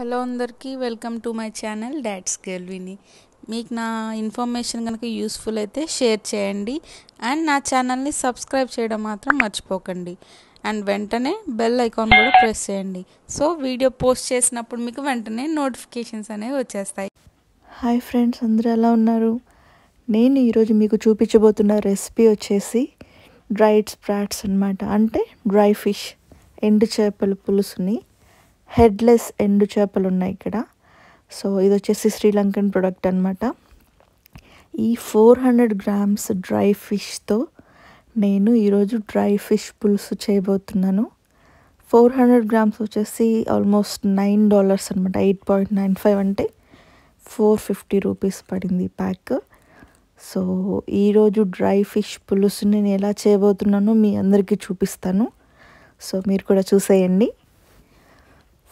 hello అందరికీ welcome to my channel dots విని మీకు నా ఇన్ఫర్మేషన్ కనుక యూస్ఫుల్ అయితే షేర్ చేయండి అండ్ నా ఛానల్ని సబ్స్క్రైబ్ చేయడం మాత్రం మర్చిపోకండి అండ్ వెంటనే బెల్ ఐకాన్ కూడా ప్రెస్ చేయండి సో వీడియో పోస్ట్ చేసినప్పుడు మీకు వెంటనే నోటిఫికేషన్స్ అనేవి వచ్చేస్తాయి హాయ్ ఫ్రెండ్స్ అందరూ ఎలా ఉన్నారు నేను ఈరోజు మీకు చూపించబోతున్న రెసిపీ వచ్చేసి డ్రైడ్ స్ప్రాట్స్ అనమాట అంటే డ్రై ఫిష్ ఎండు చేపల పులుసుని హెడ్లెస్ ఎండు చేపలు ఉన్నాయి ఇక్కడ సో ఇది వచ్చేసి శ్రీలంకన్ ప్రొడక్ట్ అనమాట ఈ ఫోర్ హండ్రెడ్ గ్రామ్స్ డ్రై ఫిష్తో నేను ఈరోజు డ్రై ఫిష్ పులుసు చేయబోతున్నాను ఫోర్ హండ్రెడ్ గ్రామ్స్ వచ్చేసి ఆల్మోస్ట్ నైన్ డాలర్స్ అనమాట ఎయిట్ పాయింట్ నైన్ ఫైవ్ అంటే ఫోర్ ఫిఫ్టీ రూపీస్ పడింది ప్యాక్ సో ఈరోజు డ్రై ఫిష్ పులుసు నేను ఎలా చేయబోతున్నానో మీ అందరికీ చూపిస్తాను సో మీరు కూడా చూసేయండి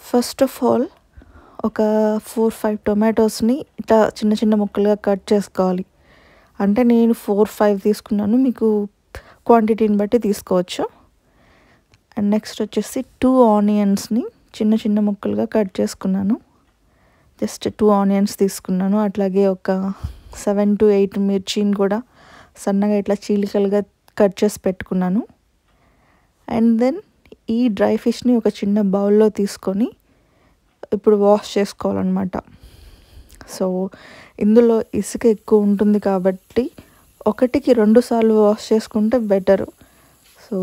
ఫస్ట్ ఆఫ్ ఆల్ ఒక ఫోర్ ఫైవ్ టొమాటోస్ని ఇట్లా చిన్న చిన్న ముక్కలుగా కట్ చేసుకోవాలి అంటే నేను ఫోర్ ఫైవ్ తీసుకున్నాను మీకు క్వాంటిటీని బట్టి తీసుకోవచ్చు అండ్ నెక్స్ట్ వచ్చేసి టూ ఆనియన్స్ని చిన్న చిన్న ముక్కలుగా కట్ చేసుకున్నాను జస్ట్ టూ ఆనియన్స్ తీసుకున్నాను అట్లాగే ఒక సెవెన్ టు ఎయిట్ మిర్చిని కూడా సన్నగా ఇట్లా చీలికలుగా కట్ చేసి పెట్టుకున్నాను అండ్ దెన్ ఈ డ్రై ఫిష్ని ఒక చిన్న బౌల్లో తీసుకొని ఇప్పుడు వాష్ చేసుకోవాలన్నమాట సో ఇందులో ఇసుక ఎక్కువ ఉంటుంది కాబట్టి ఒకటికి రెండు సార్లు వాష్ చేసుకుంటే బెటరు సో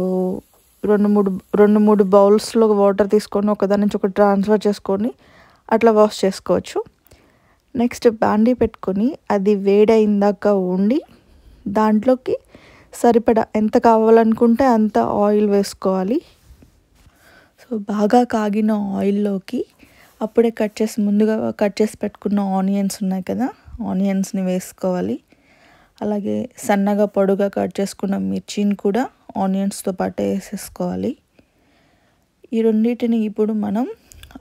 రెండు మూడు రెండు మూడు బౌల్స్లో వాటర్ తీసుకొని ఒకదాని నుంచి ఒకటి ట్రాన్స్ఫర్ చేసుకొని అట్లా వాష్ చేసుకోవచ్చు నెక్స్ట్ బాండీ పెట్టుకొని అది వేడైందాక ఉండి దాంట్లోకి సరిపడా ఎంత కావాలనుకుంటే అంత ఆయిల్ వేసుకోవాలి సో బాగా కాగిన ఆయిల్లోకి అప్పుడే కట్ చేసి ముందుగా కట్ చేసి పెట్టుకున్న ఆనియన్స్ ఉన్నాయి కదా ఆనియన్స్ని వేసుకోవాలి అలాగే సన్నగా పొడుగా కట్ చేసుకున్న మిర్చిని కూడా ఆనియన్స్తో పాటు వేసేసుకోవాలి ఈ రెండింటిని ఇప్పుడు మనం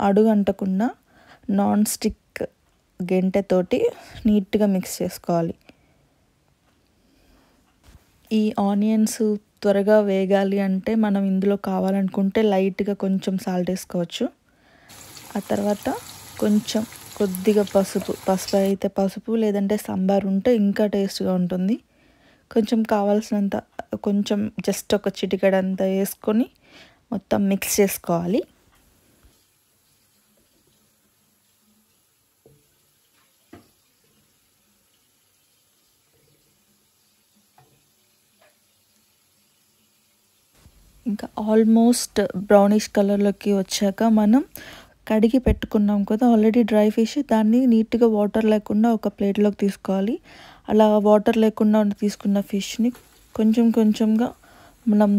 అడుగంటకుండా నాన్ స్టిక్ గెంటెతోటి నీట్గా మిక్స్ చేసుకోవాలి ఈ ఆనియన్స్ త్వరగా వేగాలి అంటే మనం ఇందులో కావాలనుకుంటే లైట్గా కొంచెం సాల్ట్ వేసుకోవచ్చు ఆ తర్వాత కొంచెం కొద్దిగా పసుపు పసుపు అయితే పసుపు లేదంటే సాంబార్ ఉంటే ఇంకా టేస్ట్గా ఉంటుంది కొంచెం కావాల్సినంత కొంచెం జస్ట్ ఒక చిటికడంతా వేసుకొని మొత్తం మిక్స్ చేసుకోవాలి ఇంకా ఆల్మోస్ట్ బ్రౌనిష్ కలర్లోకి వచ్చాక మనం కడిగి పెట్టుకున్నాం కదా ఆల్రెడీ డ్రై ఫిష్ దాన్ని నీట్గా వాటర్ లేకుండా ఒక ప్లేట్లోకి తీసుకోవాలి అలా వాటర్ లేకుండా తీసుకున్న ఫిష్ని కొంచెం కొంచెంగా మనం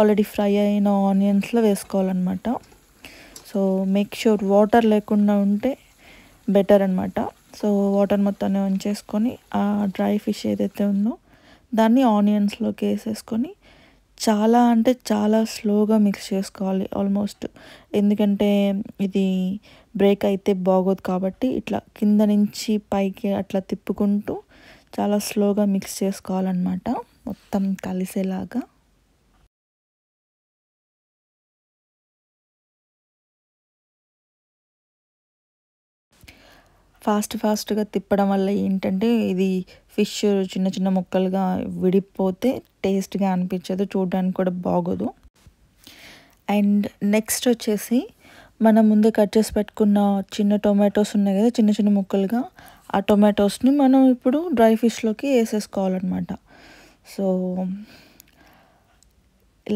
ఆల్రెడీ ఫ్రై అయిన ఆనియన్స్లో వేసుకోవాలన్నమాట సో మేక్ ష్యూర్ వాటర్ లేకుండా ఉంటే బెటర్ అనమాట సో వాటర్ మొత్తాన్ని ఆన్ చేసుకొని ఆ డ్రై ఫిష్ ఏదైతే ఉందో దాన్ని ఆనియన్స్లోకి వేసేసుకొని చాలా అంటే చాలా స్లోగా మిక్స్ చేసుకోవాలి ఆల్మోస్ట్ ఎందుకంటే ఇది బ్రేక్ అయితే బాగోదు కాబట్టి ఇట్లా కింద నుంచి పైకి అట్లా తిప్పుకుంటూ చాలా స్లోగా మిక్స్ చేసుకోవాలన్నమాట మొత్తం కలిసేలాగా ఫాస్ట్ ఫాస్ట్గా తిప్పడం వల్ల ఏంటంటే ఇది ఫిష్ చిన్న చిన్న ముక్కలుగా విడిపోతే టేస్ట్గా అనిపించదు చూడడానికి కూడా బాగోదు అండ్ నెక్స్ట్ వచ్చేసి మనం ముందే కట్ చేసి పెట్టుకున్న చిన్న టొమాటోస్ ఉన్నాయి కదా చిన్న చిన్న ముక్కలుగా ఆ టొమాటోస్ని మనం ఇప్పుడు డ్రై ఫిష్లోకి వేసేసుకోవాలన్నమాట సో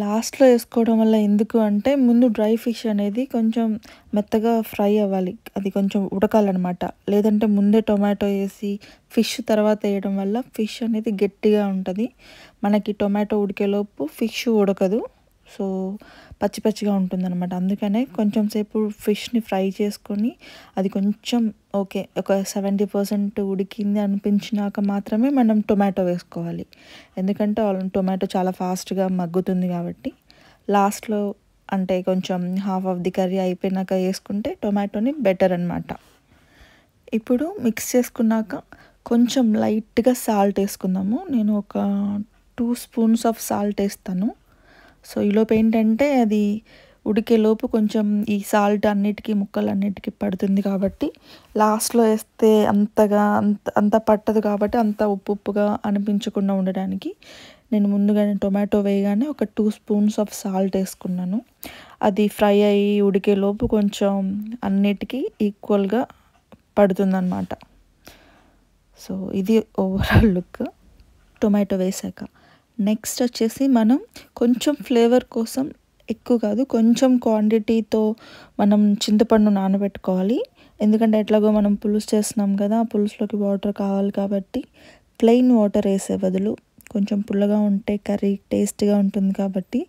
లాస్ట్లో వేసుకోవడం వల్ల ఎందుకు అంటే ముందు డ్రై ఫిష్ అనేది కొంచెం మెత్తగా ఫ్రై అవ్వాలి అది కొంచెం ఉడకాలన్నమాట లేదంటే ముందే టొమాటో వేసి ఫిష్ తర్వాత వేయడం వల్ల ఫిష్ అనేది గట్టిగా ఉంటుంది మనకి టొమాటో ఉడికేలోపు ఫిష్ ఉడకదు సో పచ్చి పచ్చిగా ఉంటుందన్నమాట అందుకనే కొంచెం సేపు ఫిష్ని ఫ్రై చేసుకొని అది కొంచెం ఓకే ఒక సెవెంటీ పర్సెంట్ ఉడికింది అనిపించినాక మాత్రమే మనం టొమాటో వేసుకోవాలి ఎందుకంటే టొమాటో చాలా ఫాస్ట్గా మగ్గుతుంది కాబట్టి లాస్ట్లో అంటే కొంచెం హాఫ్ ఆఫ్ ది కర్రీ అయిపోయినాక వేసుకుంటే టొమాటోని బెటర్ అనమాట ఇప్పుడు మిక్స్ చేసుకున్నాక కొంచెం లైట్గా సాల్ట్ వేసుకుందాము నేను ఒక టూ స్పూన్స్ ఆఫ్ సాల్ట్ వేస్తాను సో ఈలోపు ఏంటంటే అది ఉడికేలోపు కొంచెం ఈ సాల్ట్ అన్నిటికీ ముక్కలు అన్నిటికీ పడుతుంది కాబట్టి లాస్ట్లో వేస్తే అంతగా అంత అంత పట్టదు కాబట్టి అంత ఉప్పు ఉప్పుగా అనిపించకుండా ఉండడానికి నేను ముందుగానే టొమాటో వేయగానే ఒక టూ స్పూన్స్ ఆఫ్ సాల్ట్ వేసుకున్నాను అది ఫ్రై అయ్యి ఉడికేలోపు కొంచెం అన్నిటికీ ఈక్వల్గా పడుతుందన్నమాట సో ఇది ఓవరాల్ లుక్ టొమాటో వేసాక నెక్స్ట్ వచ్చేసి మనం కొంచెం ఫ్లేవర్ కోసం ఎక్కువ కాదు కొంచెం క్వాంటిటీతో మనం చింతపండు నానబెట్టుకోవాలి ఎందుకంటే ఎట్లాగో మనం పులుసు చేస్తున్నాం కదా పులుసులోకి వాటర్ కావాలి కాబట్టి ప్లెయిన్ వాటర్ వేసే బదులు కొంచెం పుల్లగా ఉంటే కర్రీ టేస్ట్గా ఉంటుంది కాబట్టి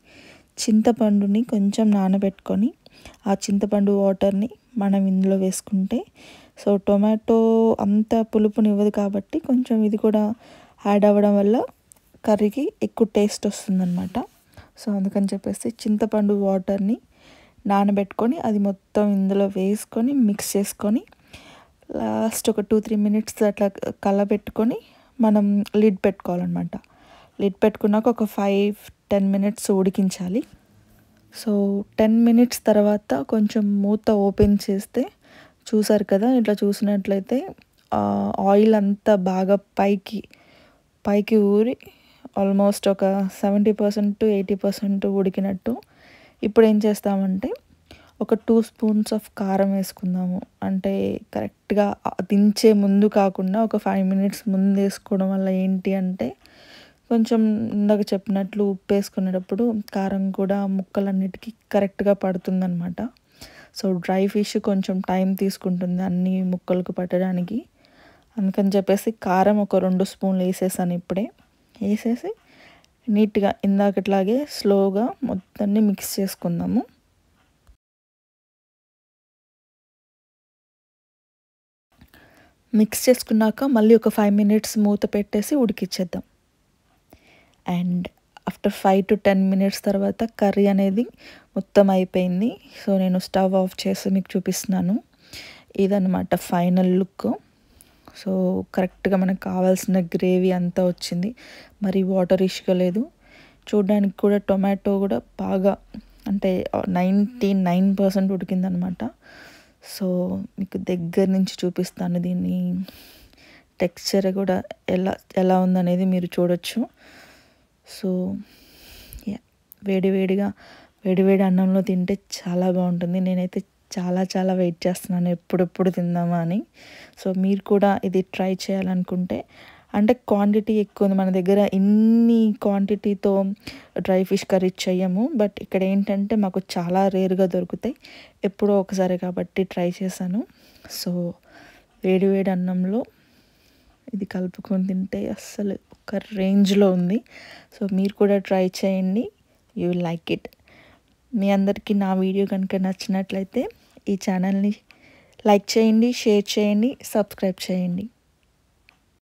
చింతపండుని కొంచెం నానబెట్టుకొని ఆ చింతపండు వాటర్ని మనం ఇందులో వేసుకుంటే సో టొమాటో అంత పులుపునివ్వదు కాబట్టి కొంచెం ఇది కూడా యాడ్ అవ్వడం వల్ల కర్రీకి ఎక్కువ టేస్ట్ వస్తుందన్నమాట సో అందుకని చెప్పేసి చింతపండు వాటర్ని నానబెట్టుకొని అది మొత్తం ఇందులో వేసుకొని మిక్స్ చేసుకొని లాస్ట్ ఒక టూ త్రీ మినిట్స్ అట్లా కలబెట్టుకొని మనం లిడ్ పెట్టుకోవాలన్నమాట లిడ్ పెట్టుకున్నాక ఒక ఫైవ్ టెన్ మినిట్స్ ఉడికించాలి సో టెన్ మినిట్స్ తర్వాత కొంచెం మూత ఓపెన్ చేస్తే చూసారు కదా ఇట్లా చూసినట్లయితే ఆయిల్ అంతా బాగా పైకి పైకి ఊరి ఆల్మోస్ట్ ఒక seventy percent to eighty percent ఉడికినట్టు ఇప్పుడు ఏం చేస్తామంటే ఒక టూ స్పూన్స్ ఆఫ్ కారం వేసుకుందాము అంటే కరెక్ట్గా దించే ముందు కాకుండా ఒక ఫైవ్ మినిట్స్ ముందు వేసుకోవడం వల్ల ఏంటి అంటే కొంచెం ఇందాక చెప్పినట్లు ఉప్పు వేసుకునేటప్పుడు కారం కూడా ముక్కలన్నిటికీ కరెక్ట్గా పడుతుందనమాట సో డ్రై ఫిష్ కొంచెం టైం తీసుకుంటుంది అన్ని ముక్కలకు పట్టడానికి అందుకని చెప్పేసి కారం ఒక రెండు స్పూన్లు వేసేసాను ఇప్పుడే వేసేసి నీట్గా ఇందాకట్లాగే స్లోగా మొత్తాన్ని మిక్స్ చేసుకుందాము మిక్స్ చేసుకున్నాక మళ్ళీ ఒక ఫైవ్ మినిట్స్ మూత పెట్టేసి ఉడికిచ్చేద్దాం and after five to ten minutes తర్వాత కర్రీ అనేది మొత్తం అయిపోయింది సో నేను స్టవ్ ఆఫ్ చేసి మీకు చూపిస్తున్నాను ఇదనమాట ఫైనల్ లుక్ సో కరెక్ట్గా మనకు కావాల్సిన గ్రేవీ అంతా వచ్చింది మరి వాటర్ ఇష్యూగా లేదు చూడడానికి కూడా టొమాటో కూడా బాగా అంటే నైంటీ నైన్ పర్సెంట్ ఉడికిందనమాట సో మీకు దగ్గర నుంచి చూపిస్తాను దీన్ని టెక్స్చర్ కూడా ఎలా ఎలా ఉందనేది మీరు చూడొచ్చు సో వేడివేడిగా వేడివేడి అన్నంలో తింటే చాలా బాగుంటుంది నేనైతే చాలా చాలా వెయిట్ చేస్తున్నాను ఎప్పుడెప్పుడు తిందామా అని సో మీరు కూడా ఇది ట్రై చేయాలనుకుంటే అంటే క్వాంటిటీ ఎక్కువ ఉంది మన దగ్గర ఇన్ని క్వాంటిటీతో డ్రై ఫిష్ కర్రీ చేయము బట్ ఇక్కడ ఏంటంటే మాకు చాలా రేరుగా దొరుకుతాయి ఎప్పుడో ఒకసారి కాబట్టి ట్రై చేశాను సో వేడి వేడి అన్నంలో ఇది కలుపుకొని తింటే అస్సలు ఒక రేంజ్లో ఉంది సో మీరు కూడా ట్రై చేయండి యూ లైక్ ఇట్ మీ అందరికీ నా వీడియో కనుక నచ్చినట్లయితే ఈ ఛానల్ని లైక్ చేయండి షేర్ చేయండి సబ్స్క్రైబ్ చేయండి